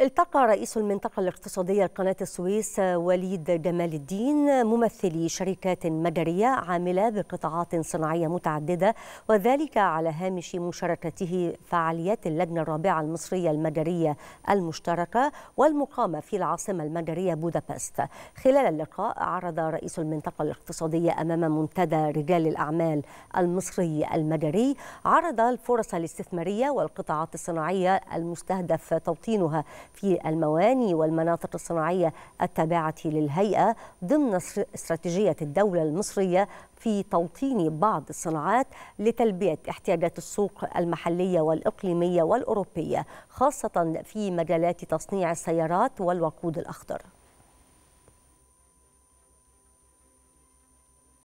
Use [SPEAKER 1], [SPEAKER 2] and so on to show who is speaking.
[SPEAKER 1] التقى رئيس المنطقة الاقتصادية قناة السويس وليد جمال الدين ممثلي شركات مجرية عاملة بقطاعات صناعية متعددة وذلك على هامش مشاركته فعاليات اللجنة الرابعة المصرية المجرية المشتركة والمقامة في العاصمة المجرية بودابست خلال اللقاء عرض رئيس المنطقة الاقتصادية أمام منتدى رجال الأعمال المصري المجري عرض الفرص الاستثمارية والقطاعات الصناعية المستهدف توطينها في المواني والمناطق الصناعية التابعة للهيئة ضمن استراتيجية الدولة المصرية في توطين بعض الصناعات لتلبية احتياجات السوق المحلية والإقليمية والأوروبية خاصة في مجالات تصنيع السيارات والوقود الأخضر